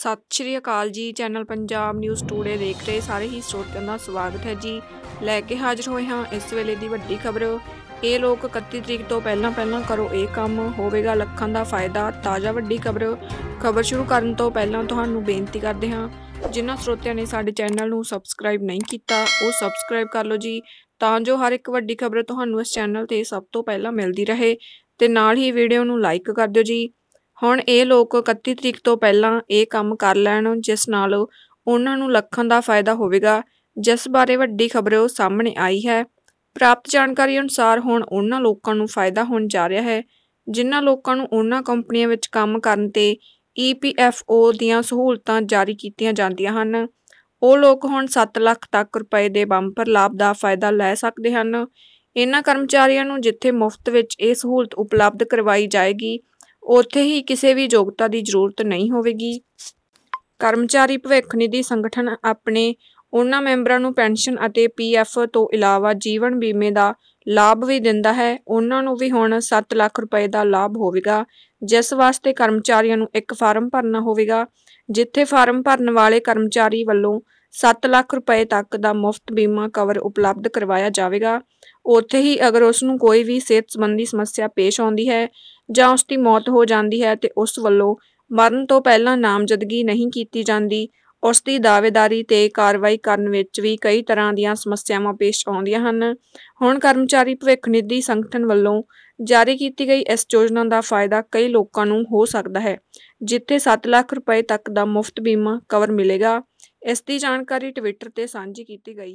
ਸਤਿ ਸ਼੍ਰੀ ਅਕਾਲ ਜੀ channel Punjab news today ਦੇਖ ਰਹੇ ਸਾਰੇ ਹੀ ਸਰੋਤਿਆਂ ਦਾ ਸਵਾਗਤ ਹੈ ਜੀ ਲੈ ਕੇ ਹਾਜ਼ਰ ਹੋਏ ਹਾਂ ਇਸ ਵੇਲੇ ਦੀ ਵੱਡੀ ਖਬਰ ਇਹ ਲੋਕ 31 ਤਰੀਕ ਤੋਂ ਪਹਿਲਾਂ ਪਹਿਲਾਂ ਕਰੋ ਇਹ ਕੰਮ ਹੋਵੇਗਾ ਲੱਖਾਂ ਦਾ ਫਾਇਦਾ ਤਾਜ਼ਾ ਵੱਡੀ ਖਬਰ ਖਬਰ ਸ਼ੁਰੂ ਕਰਨ ਤੋਂ ਪਹਿਲਾਂ ਤੁਹਾਨੂੰ ਬੇਨਤੀ ਕਰਦੇ ਹਾਂ ਜਿਨ੍ਹਾਂ ਸਰੋਤਿਆਂ ਨੇ ਸਾਡੇ ਚੈਨਲ ਨੂੰ ਸਬਸਕ੍ਰਾਈਬ ਨਹੀਂ ਕੀਤਾ ਉਹ ਸਬਸਕ੍ਰਾਈਬ ਕਰ ਲਓ ਜੀ ਤਾਂ ਜੋ ਹਰ ਇੱਕ ਵੱਡੀ ਖਬਰ ਤੁਹਾਨੂੰ ਇਸ ਚੈਨਲ ਤੇ ਸਭ ਤੋਂ ਪਹਿਲਾਂ ਮਿਲਦੀ ਰਹੇ ਤੇ ਨਾਲ ਹੀ ਵੀਡੀਓ ਨੂੰ ਲਾਈਕ ਕਰ ਦਿਓ ਜੀ ਹੁਣ ਇਹ ਲੋਕ 31 ਤਰੀਕ ਤੋਂ ਪਹਿਲਾਂ ਇਹ ਕੰਮ ਕਰ ਲੈਣ ਜਿਸ ਨਾਲ ਉਹਨਾਂ ਨੂੰ ਲੱਖਾਂ ਦਾ ਫਾਇਦਾ ਹੋਵੇਗਾ ਜਿਸ ਬਾਰੇ ਵੱਡੀ ਖਬਰ ਉਹ ਸਾਹਮਣੇ ਆਈ ਹੈ ਪ੍ਰਾਪਤ ਜਾਣਕਾਰੀ ਅਨੁਸਾਰ ਹੁਣ ਉਹਨਾਂ ਲੋਕਾਂ ਨੂੰ ਫਾਇਦਾ ਹੋਣ ਜਾ ਰਿਹਾ ਹੈ ਜਿਨ੍ਹਾਂ ਲੋਕਾਂ ਨੂੰ ਉਹਨਾਂ ਕੰਪਨੀਆਂ ਵਿੱਚ ਕੰਮ ਕਰਨ ਤੇ EPFO ਦੀਆਂ ਸਹੂਲਤਾਂ ਜਾਰੀ ਕੀਤੀਆਂ ਜਾਂਦੀਆਂ ਹਨ ਉਹ ਲੋਕ ਹੁਣ 7 ਲੱਖ ਤੱਕ ਰੁਪਏ ਦੇ ਬੰਪਰ ਲਾਭ ਦਾ ਫਾਇਦਾ ਲੈ ਸਕਦੇ ਹਨ ਇਹਨਾਂ ਕਰਮਚਾਰੀਆਂ ਨੂੰ ਜਿੱਥੇ ਮੁਫਤ ਵਿੱਚ ਇਹ ਸਹੂਲਤ ਉਪਲਬਧ ਕਰਵਾਈ ਜਾਏਗੀ ਉੱਥੇ ਹੀ ਕਿਸੇ ਵੀ ਯੋਗਤਾ ਦੀ ਜ਼ਰੂਰਤ ਨਹੀਂ ਹੋਵੇਗੀ ਕਰਮਚਾਰੀ ਭਵਿੱਖ ਨਿਧੀ ਸੰਗਠਨ ਆਪਣੇ ਉਹਨਾਂ ਮੈਂਬਰਾਂ ਨੂੰ ਪੈਨਸ਼ਨ ਅਤੇ ਪੀਐਫ ਤੋਂ ਇਲਾਵਾ ਜੀਵਨ ਬੀਮੇ ਦਾ ਲਾਭ ਵੀ ਦਿੰਦਾ ਹੈ ਉਹਨਾਂ ਨੂੰ ਵੀ ਹੁਣ 7 ਲੱਖ ਰੁਪਏ ਦਾ ਲਾਭ ਹੋਵੇਗਾ ਜਿਸ ਵਾਸਤੇ ਕਰਮਚਾਰੀਆਂ ਨੂੰ ਇੱਕ ਫਾਰਮ ਭਰਨਾ ਹੋਵੇਗਾ ਜਿੱਥੇ ਫਾਰਮ ਭਰਨ ਵਾਲੇ ਕਰਮਚਾਰੀ ਵੱਲੋਂ 7 ਲੱਖ ਰੁਪਏ ਤੱਕ ਦਾ ਮੁਫਤ ਬੀਮਾ ਕਵਰ ਉਪਲਬਧ ਕਰਵਾਇਆ ਜਾਵੇਗਾ ਉੱਥੇ ਹੀ ਅਗਰ ਉਸ ਨੂੰ ਕੋਈ ਵੀ ਸਿਹਤ ਸੰਬੰਧੀ ਸਮੱਸਿਆ ਪੇਸ਼ ਆਉਂਦੀ ਹੈ ਜਾਂ ਉਸ ਦੀ ਮੌਤ ਹੋ ਜਾਂਦੀ ਹੈ ਤੇ ਉਸ ਵੱਲੋਂ ਮਰਨ ਤੋਂ ਪਹਿਲਾਂ ਨਾਮਜ਼ਦਗੀ ਨਹੀਂ ਕੀਤੀ ਜਾਂਦੀ ਉਸ ਦੀ ਦਾਅਵੇਦਾਰੀ ਤੇ ਕਾਰਵਾਈ ਕਰਨ ਵਿੱਚ ਵੀ ਕਈ ਤਰ੍ਹਾਂ ਦੀਆਂ ਸਮੱਸਿਆਵਾਂ ਪੇਸ਼ ਆਉਂਦੀਆਂ ਹਨ ਹੁਣ ਕਰਮਚਾਰੀ ਭਵਿੱਖ ਨਿਧੀ ਸੰਗਠਨ ਵੱਲੋਂ ਜਾਰੀ ਕੀਤੀ ਗਈ ਇਸ ਯੋਜਨਾ ਦਾ ਫਾਇਦਾ ਕਈ ਲੋਕਾਂ ਨੂੰ ਹੋ ਸਕਦਾ ਹੈ ਜਿੱਥੇ 7 ਲੱਖ ਰੁਪਏ ਤੱਕ ਦਾ ਮੁਫਤ ਬੀਮਾ ਕਵਰ ਮਿਲੇਗਾ ਇਸ ਦੀ ਜਾਣਕਾਰੀ ਟਵਿੱਟਰ ਤੇ ਸਾਂਝੀ ਕੀਤੀ ਗਈ